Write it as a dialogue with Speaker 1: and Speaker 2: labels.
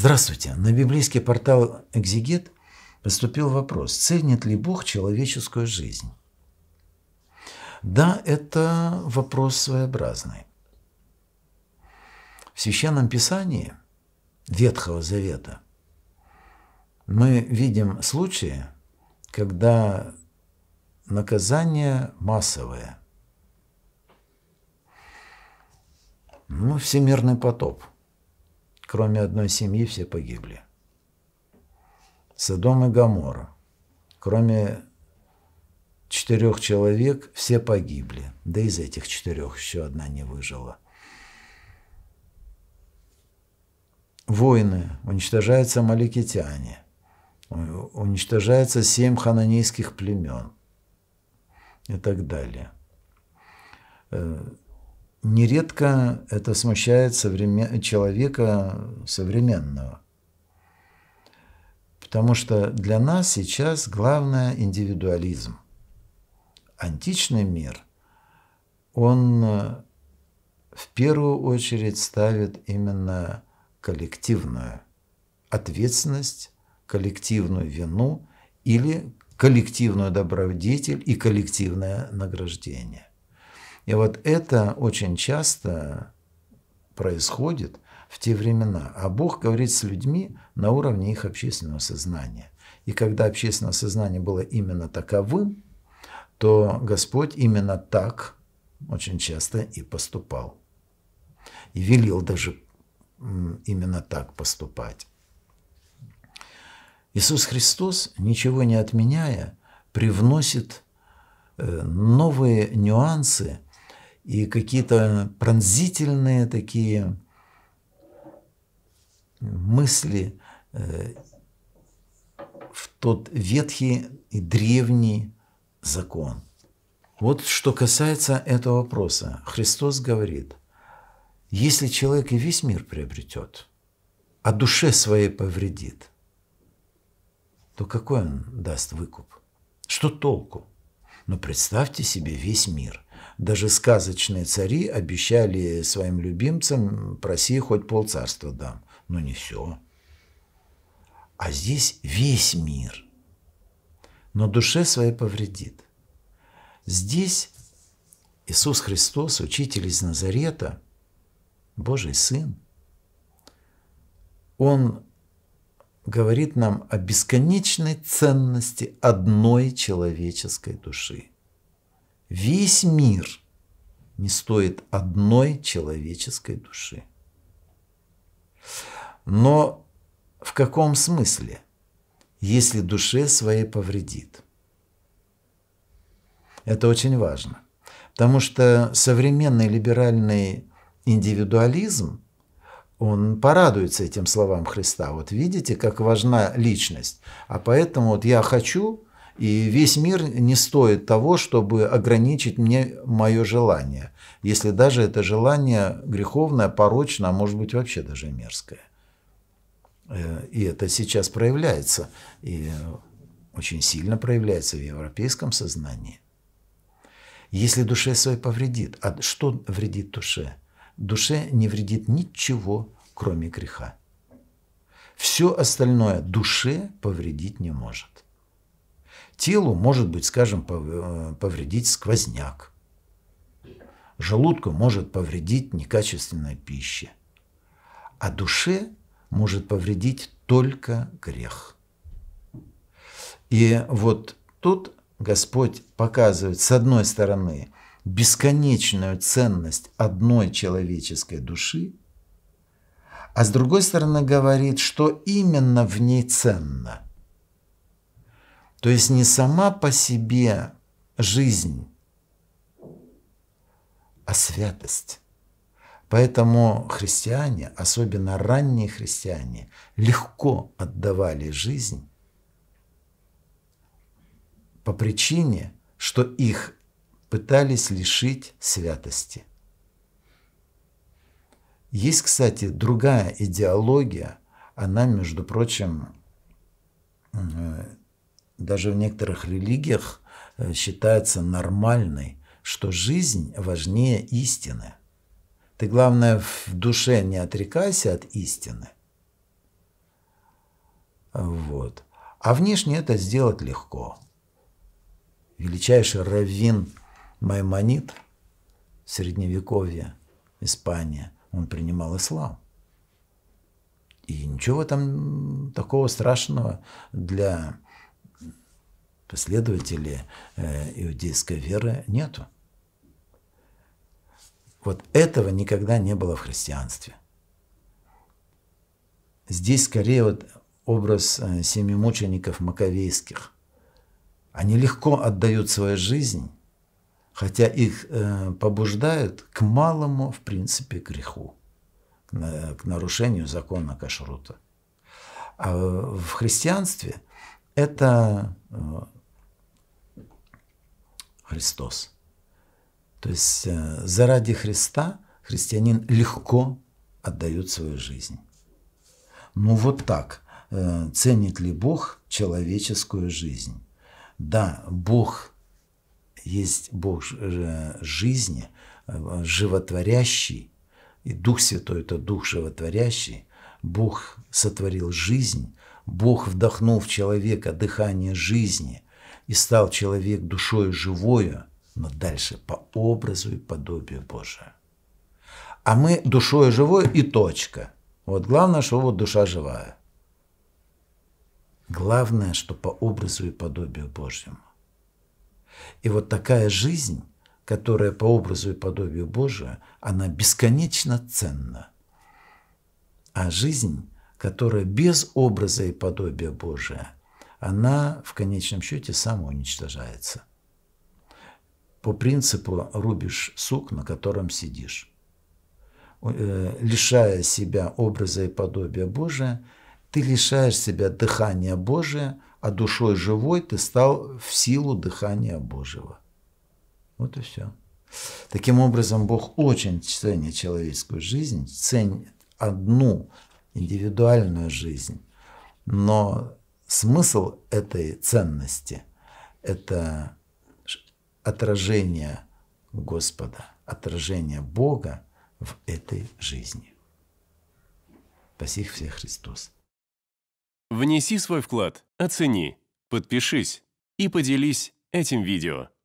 Speaker 1: Здравствуйте. На библейский портал «Экзигет» поступил вопрос, ценит ли Бог человеческую жизнь? Да, это вопрос своеобразный. В Священном Писании Ветхого Завета мы видим случаи, когда наказание массовое. Ну, всемирный потоп – Кроме одной семьи все погибли. Содом и Гамора. Кроме четырех человек все погибли. Да из этих четырех еще одна не выжила. Войны. Уничтожаются маликитяне. Уничтожается семь хананейских племен. И так далее э, нередко это смущает современ... человека современного. Потому что для нас сейчас главное индивидуализм. Античный мир, он э, в первую очередь ставит именно коллективную ответственность, коллективную вину или коллективную добродетель и коллективное награждение. И вот это очень часто происходит в те времена. А Бог говорит с людьми на уровне их общественного сознания. И когда общественное сознание было именно таковым, то Господь именно так очень часто и поступал. И велел даже именно так поступать. Иисус Христос, ничего не отменяя, привносит э, новые нюансы и какие-то пронзительные такие мысли э, в тот ветхий и древний закон. Вот что касается этого вопроса. Христос говорит, если человек и весь мир приобретет, а душе своей повредит, то какой он даст выкуп? Что толку? Но ну, представьте себе весь мир – даже сказочные цари обещали своим любимцам, проси хоть полцарства дам. Но не все. А здесь весь мир. Но душе своей повредит. Здесь Иисус Христос, учитель из Назарета, Божий Сын, Он говорит нам о бесконечной ценности одной человеческой души – Весь мир не стоит одной человеческой души. Но в каком смысле, если душе своей повредит? Это очень важно, потому что современный либеральный индивидуализм, он порадуется этим словам Христа. Вот видите, как важна личность. А поэтому вот я хочу, и весь мир не стоит того, чтобы ограничить мне мое желание, если даже это желание греховное, порочное, а может быть вообще даже мерзкое. Э, и это сейчас проявляется, и очень сильно проявляется в европейском сознании. Если душе своей повредит, а что вредит душе? Душе не вредит ничего, кроме греха. Все остальное душе повредить не может. Телу может быть, скажем, э, повредить сквозняк. Желудку может повредить некачественная пища. А душе может повредить только грех. И вот тут Господь показывает, с одной стороны, бесконечную ценность одной человеческой души, а с другой стороны говорит, что именно в ней ценно – то есть не сама по себе жизнь, а святость. Поэтому христиане, особенно ранние христиане, легко отдавали жизнь по причине, что их пытались лишить святости. Есть, кстати, другая идеология, она, между прочим, даже в некоторых религиях э, считается нормальной, что жизнь важнее истины. Ты, главное, в душе не отрекайся от истины. Вот. А внешне это сделать легко. Величайший раввин Маймонит в Средневековье, Испания, он принимал ислам. И ничего там такого страшного для последователей э, иудейской веры нету. Вот этого никогда не было в христианстве. Здесь скорее вот образ э, семи мучеников маковейских. Они легко отдают свою жизнь, хотя их э, побуждают к малому, в принципе, греху, к нарушению закона кашрута. А в христианстве это Христос. То есть э, заради Христа христианин легко отдает свою жизнь. Ну вот так. Э, ценит ли Бог человеческую жизнь? Да, Бог есть Бог э, жизни, животворящий, и Дух Святой – это Дух животворящий. Бог сотворил жизнь, Бог вдохнул в человека дыхание жизни – и стал человек душою живою, но дальше по образу и подобию Божию. А мы душою живой и точка. Вот главное, что вот душа живая. Главное, что по образу и подобию Божьему. И вот такая жизнь, которая по образу и подобию Божию, она бесконечно ценна. А жизнь, которая без образа и подобия Божия, она в конечном счете самоуничтожается. По принципу рубишь сук, на котором сидишь. Э, лишая себя образа и подобия Божия, ты лишаешь себя дыхания Божия, а душой живой ты стал в силу дыхания Божьего. Вот и все. Таким образом, Бог очень ценит человеческую жизнь, ценит одну индивидуальную жизнь, но смысл этой ценности – это отражение Господа, отражение Бога в этой жизни. Спасибо всех Христос. Внеси свой вклад, оцени, подпишись и поделись этим видео.